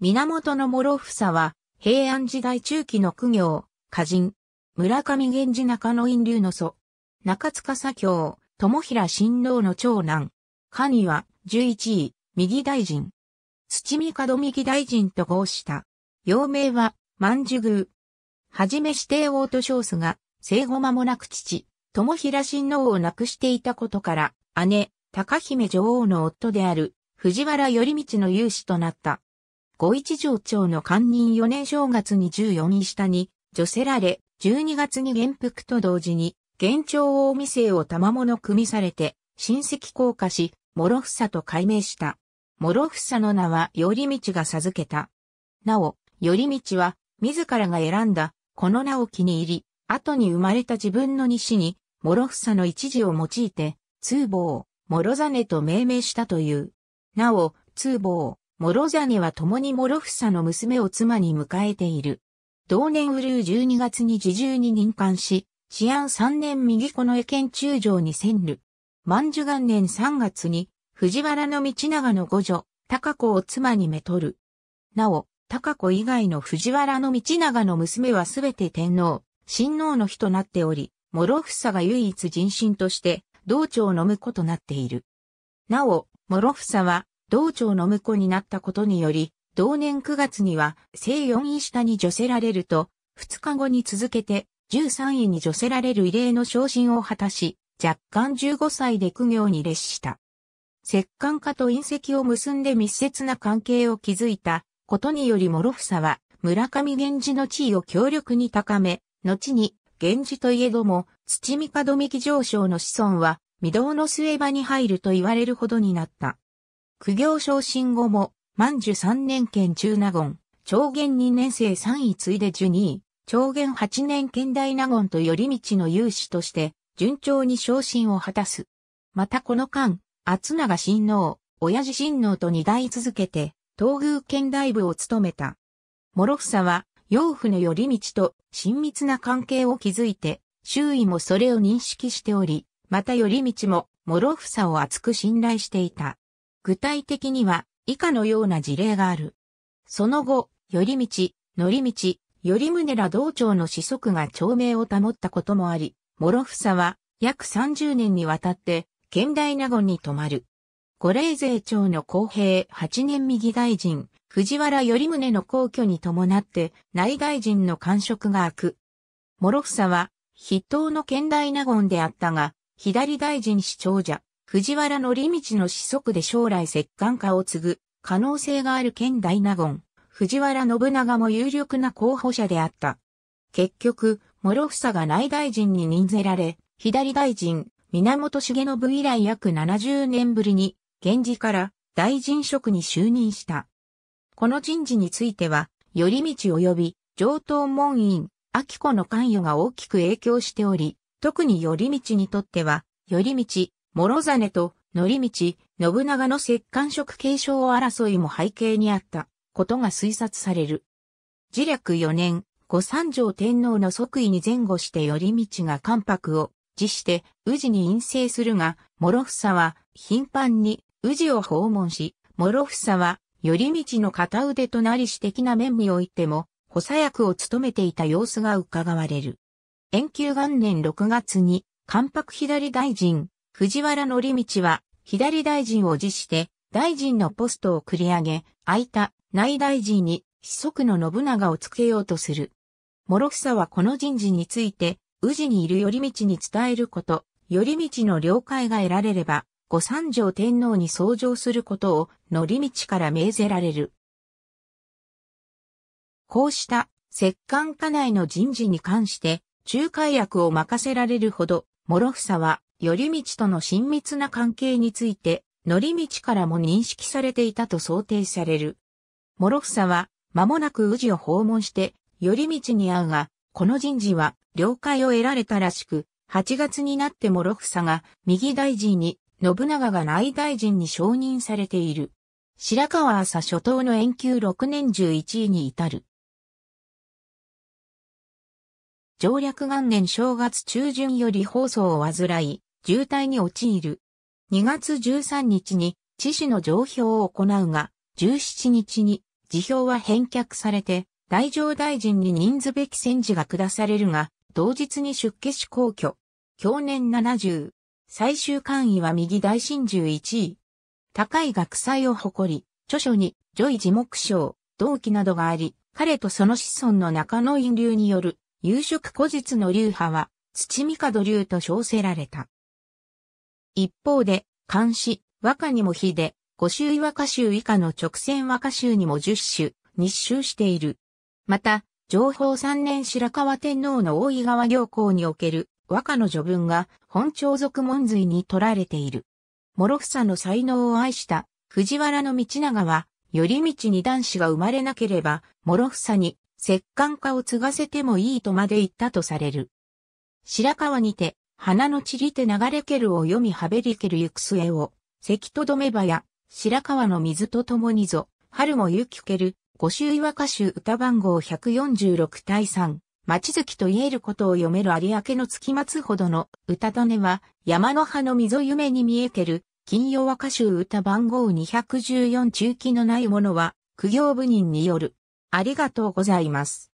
源諸房は、平安時代中期の苦行、歌人、村上源氏中野院流の祖、中塚左京、友平親王の長男、神は、十一位、右大臣。土見門右大臣と合した。幼名は、万寿宮。はじめ指定王と称すが、生後間もなく父、友平親王を亡くしていたことから、姉、高姫女王の夫である、藤原頼道の勇士となった。五一条町の官人四年正月に十四日下に、除せられ、十二月に元服と同時に、現庁大未成を賜物組みされて、親戚降下し、諸房と改名した。諸房の名は頼道が授けた。なお、頼道は、自らが選んだ、この名を気に入り、後に生まれた自分の西に、諸房の一字を用いて、通坊、諸座根と命名したという。なお、通坊、諸ザネは共に諸房の娘を妻に迎えている。同年ウルー12月に自重に任官し、治安3年右子の江県中将に潜入。万寿元年3月に、藤原の道長の御女、高子を妻にめとる。なお、高子以外の藤原の道長の娘はすべて天皇、親王の日となっており、諸房が唯一人心として、道長の婿となっている。なお、諸房は、道長の婿になったことにより、同年9月には、正四位下に除せられると、2日後に続けて、13位に除せられる異例の昇進を果たし、若干15歳で苦行に列した。摂関家と隕石を結んで密接な関係を築いたことにより諸房は村上源氏の地位を強力に高め、後に源氏といえども土見門木上昇の子孫は未堂の末場に入ると言われるほどになった。苦行昇進後も、万寿3年県中納言、長元2年生3位次いで12位、長元8年県大納言とり道の有志として、順調に昇進を果たす。またこの間、厚長親王、親父親王と二代続けて、東宮県大部を務めた。諸房は、養父のり道と親密な関係を築いて、周囲もそれを認識しており、またり道も諸房を厚く信頼していた。具体的には以下のような事例がある。その後、寄り道、乗り道、寄り胸ら道長の子息が長命を保ったこともあり、諸房は約30年にわたって、県大納言に泊まる。五霊勢長の公平8年右大臣、藤原頼宗の皇居に伴って内大臣の官職が空く。諸房は筆頭の県大納言であったが、左大臣市長者、藤原の道の子息で将来摂関家を継ぐ可能性がある県大納言、藤原信長も有力な候補者であった。結局、諸房が内大臣に任せられ、左大臣、源重信以来約70年ぶりに、源氏から大臣職に就任した。この人事については、頼道及び上等門院、秋子の関与が大きく影響しており、特に頼道にとっては、頼道、諸実と則道、信長の摂関職継承争いも背景にあったことが推察される。自略4年、後三条天皇の即位に前後して頼道が関白を辞して、宇治に陰性するが、諸房は頻繁に宇治を訪問し、諸房は頼道の片腕となり私的な面においても、補佐役を務めていた様子が伺われる。延久元年6月に、関白左大臣、藤原則道は、左大臣を辞して、大臣のポストを繰り上げ、空いた内大臣に、子息の信長をつけようとする。諸房はこの人事について、宇治にいる頼道に伝えること、頼道の了解が得られれば、御三条天皇に相乗することを、則道から命ぜられる。こうした、摂関家内の人事に関して、仲介役を任せられるほど、諸房は、頼道との親密な関係について、則道からも認識されていたと想定される。諸房は、間もなく宇治を訪問して、頼道に会うが、この人事は、了解を得られたらしく、8月になって諸房が、右大臣に、信長が内大臣に承認されている。白川朝初頭の延久6年11位に至る。上略元年正月中旬より放送を患い、渋滞に陥る。2月13日に知事の上表を行うが、17日に辞表は返却されて、大場大臣に任ずべき戦時が下されるが、同日に出家し皇居。去年70。最終官位は右大臣11位。高い学祭を誇り、著書に、ジョイ字目賞、同期などがあり、彼とその子孫の中野院流による、夕食古実の流派は、土門流と称せられた。一方で、漢詩、和歌にも比で、五周和歌集以下の直線和歌集にも十種、日集している。また、情報三年白河天皇の大井川行行における和歌の序文が本朝族門髄に取られている。諸房の才能を愛した藤原道長は、寄り道に男子が生まれなければ、諸房に摂関家を継がせてもいいとまで言ったとされる。白川にて、花の散りて流れけるを読みはべりける行く末を、せきとどめばや、白川の水とともにぞ、春も雪きける、五州岩歌集歌番号146対3。町月と言えることを読める有明の月松ほどの歌種は山の葉の溝夢に見えける金曜和歌集歌番号214中期のないものは苦行部人によるありがとうございます。